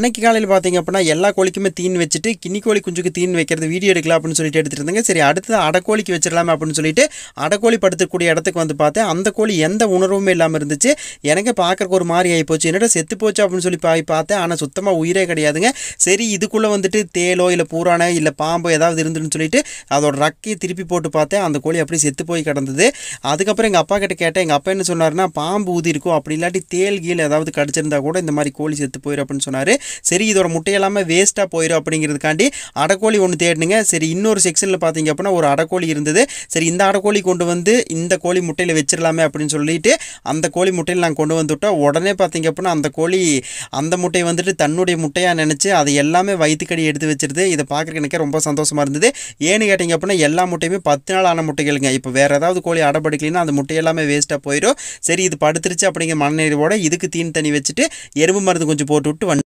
அன்னைக்கு காலையில் பார்த்தீங்க அப்படின்னா எல்லா கோழிக்குமே தீன் வச்சுட்டு கிண்ணி கோழி குஞ்சுக்கு தீன் வைக்கிறது வீடியோ எடுக்கலாம் அப்படின்னு சொல்லிட்டு எடுத்துகிட்டு இருந்தாங்க சரி அடுத்தது அடக்கோழிக்கு வச்சிடலாமே அப்படின்னு சொல்லிட்டு அடக்கோழி படுத்துக்கூடிய இடத்துக்கு வந்து பார்த்தேன் அந்த கோழி எந்த உணர்வுமே இல்லாமல் இருந்துச்சு எனக்கு பார்க்குறக்கு ஒரு மாதிரி ஆகி போச்சு என்னடா செத்து போச்சு அப்படின்னு சொல்லி பாய் பார்த்தேன் ஆனால் சுத்தமாக உயிரே கிடையாதுங்க சரி இதுக்குள்ளே வந்துட்டு தேலோ இல்லை பூரானோ இல்லை பாம்போ ஏதாவது இருந்துன்னு சொல்லிட்டு அதோட ரக்கையை திருப்பி போட்டு பார்த்தேன் அந்த கோழி அப்படியே செத்து போய் கிடந்தது அதுக்கப்புறம் எங்கள் அப்பா கிட்ட கேட்டேன் எங்கள் அப்பா என்ன சொன்னார்னா பாம்பு ஊதி இருக்கும் அப்படி இல்லாட்டி தேல் கீழே ஏதாவது கடிச்சிருந்தா கூட இந்த மாதிரி கோழி செத்து போயிடும் அப்படின்னு சொன்னார் சரி இதோட முட்டையெல்லாமே வேஸ்ட்டாக போயிடும் அப்படிங்கிறதுக்காண்டி அடக்கோழி ஒன்று தேடினுங்க சரி இன்னொரு செக்ஷனில் பார்த்தீங்க அப்படின்னா ஒரு அடக்கோழி இருந்தது சரி இந்த அடக்கோழி கொண்டு வந்து இந்த கோழி முட்டையில் வச்சிடலாமே அப்படின்னு சொல்லிட்டு அந்த கோழி முட்டையில் நாங்கள் கொண்டு வந்துவிட்டோம் உடனே பார்த்தீங்க அப்படின்னா அந்த கோழி அந்த முட்டையை வந்துட்டு தன்னுடைய முட்டையாக நினச்சி அதை எல்லாமே வயிற்றுக்கடி எடுத்து வச்சிருது இதை பார்க்குறக்கு எனக்கு ரொம்ப சந்தோஷமாக இருந்தது ஏன்னு கேட்டிங்க அப்படின்னா எல்லா முட்டையுமே பத்து நாள் ஆன முட்டைகளுங்க இப்போ வேறு ஏதாவது கோழி அடப்படுக்கலைன்னா அந்த முட்டையெல்லாமே வேஸ்ட்டாக போயிடும் சரி இது படுத்துருச்சு அப்படிங்கிற மனநிறைவோடு இதுக்கு தீன் தண்ணி வச்சுட்டு எறும்பு மருந்து கொஞ்சம் போட்டு விட்டு